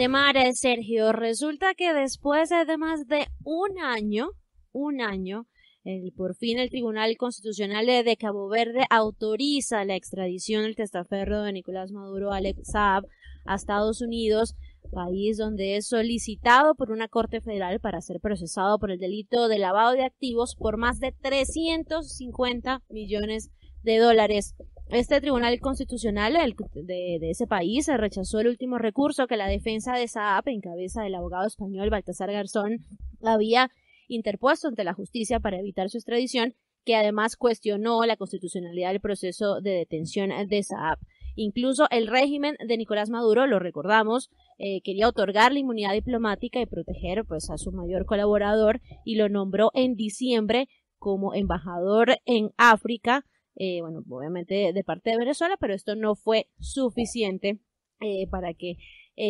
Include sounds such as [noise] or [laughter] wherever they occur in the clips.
de Mare, Sergio. Resulta que después de más de un año, un año, el, por fin el Tribunal Constitucional de Cabo Verde autoriza la extradición del testaferro de Nicolás Maduro Alex Saab a Estados Unidos, país donde es solicitado por una corte federal para ser procesado por el delito de lavado de activos por más de 350 millones de dólares. Este Tribunal Constitucional de, ese país eh, rechazó el último recurso que la defensa de Saab, en cabeza del abogado español Baltasar Garzón, había interpuesto ante la justicia para evitar su extradición, que además cuestionó la constitucionalidad del proceso de detención de Saab. Incluso el régimen de Nicolás Maduro, lo recordamos, eh, quería otorgar la inmunidad diplomática y proteger pues, a su mayor colaborador y lo nombró en diciembre como embajador en África eh, bueno, obviamente de, parte de Venezuela, pero esto no fue suficiente eh, para que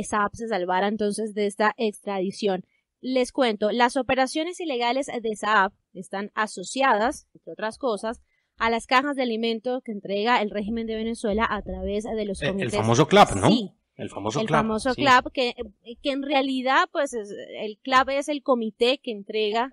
Saab se salvara entonces de esta extradición. Les cuento, las operaciones ilegales de Saab están asociadas, entre otras cosas, a las cajas de alimentos que entrega el régimen de Venezuela a través de los eh, comités. El famoso CLAP, ¿no? el famoso el Famoso que, que, en realidad, pues, el CLAP es el comité que entrega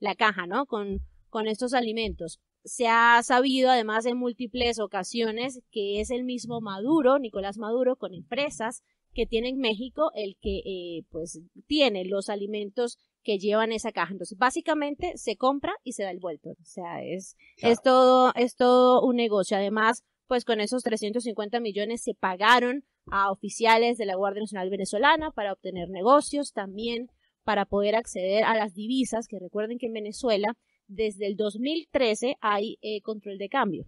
la caja, ¿no? Con, con estos alimentos se ha sabido además en múltiples ocasiones que es el mismo Maduro, Nicolás Maduro, con empresas que tiene en México el que eh, pues tiene los alimentos que llevan esa caja. Entonces, básicamente se compra y se da el vuelto. O sea, es, es todo, es todo un negocio. Además, pues con esos 350 millones se pagaron a oficiales de la Guardia Nacional Venezolana para obtener negocios, también para poder acceder a las divisas, que recuerden que en Venezuela desde el 2013 hay eh, control de cambio.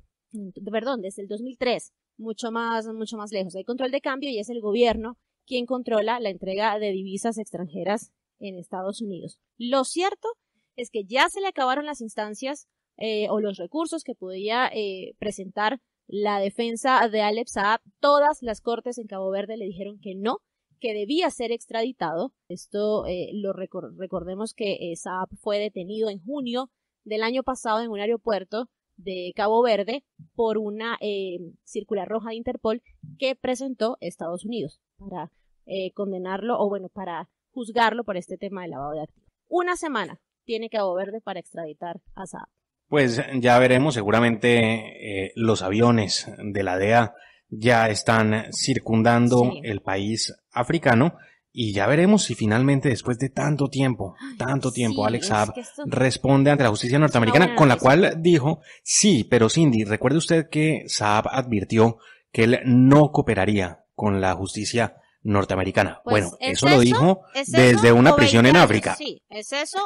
Perdón, desde el 2003, mucho más, mucho más lejos. Hay control de cambio y es el gobierno quien controla la entrega de divisas extranjeras en Estados Unidos. Lo cierto es que ya se le acabaron las instancias eh, o los recursos que podía eh, presentar la defensa de Alep Saab. Todas las cortes en Cabo Verde le dijeron que no, que debía ser extraditado. Esto lo recordemos que Saab fue detenido en junio del año pasado en un aeropuerto de Cabo Verde por una eh, circular roja de Interpol que presentó Estados Unidos para eh, condenarlo o bueno, para juzgarlo por este tema de lavado de activos. Una semana tiene Cabo Verde para extraditar a Saab. Pues ya veremos, seguramente eh, los aviones de la DEA ya están circundando el país africano y ya veremos si finalmente, después de tanto tiempo, tanto tiempo, Alex Saab responde ante la justicia norteamericana, con la cual dijo, sí, pero Cindy, recuerde usted que Saab advirtió que él no cooperaría con la justicia norteamericana. Pues, bueno, eso, lo dijo desde una prisión en África. Sí,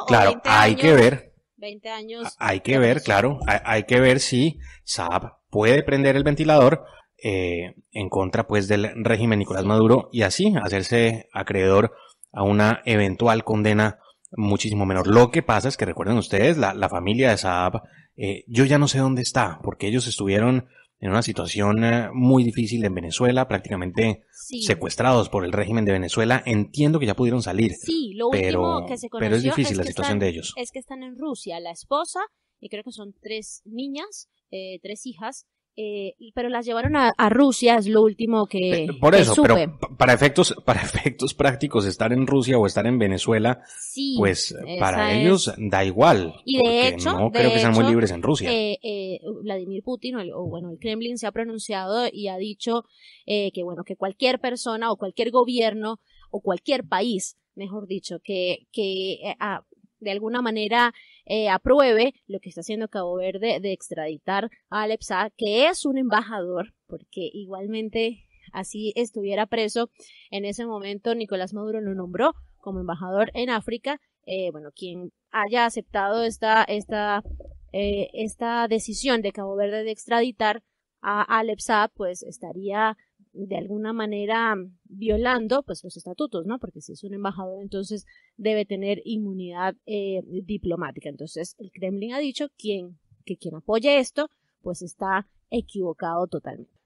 Claro, hay que ver. 20 años. Hay que ver, claro, hay, hay que ver si Saab puede prender el ventilador eh, en contra pues del régimen Nicolás Maduro y así hacerse acreedor a una eventual condena muchísimo menor. Lo que pasa es que recuerden ustedes, la, familia de Saab, eh, yo ya no sé dónde está, porque ellos estuvieron en una situación eh, muy difícil en Venezuela, prácticamente secuestrados por el régimen de Venezuela. Entiendo que ya pudieron salir. Sí, lo pero, pero es difícil la situación de ellos. Es que están en Rusia, la esposa y creo que son tres niñas, tres hijas, eh, pero las llevaron a, Rusia, es lo último que. Eh, por eso, pero para efectos, [laughs] para efectos prácticos, estar en Rusia o estar en Venezuela, pues eh, para ellos da igual. Y de hecho. creo que sean muy libres en Rusia. Vladimir Putin, o, el, bueno, el Kremlin se ha pronunciado y ha dicho que, bueno, que cualquier persona o cualquier gobierno o cualquier país, mejor dicho, que, que ah, de alguna manera eh, apruebe lo que está haciendo Cabo Verde de extraditar a Alep que es un embajador, porque igualmente así estuviera preso en ese momento Nicolás Maduro lo nombró como embajador en África. Eh, bueno, quien haya aceptado esta, esta, eh, esta decisión de Cabo Verde de extraditar a Alepsa pues estaría de alguna manera mm, violando pues los estatutos, ¿no? Porque si es un embajador entonces debe tener inmunidad eh, diplomática. Entonces el Kremlin ha dicho quien, que quien apoye esto pues está equivocado totalmente.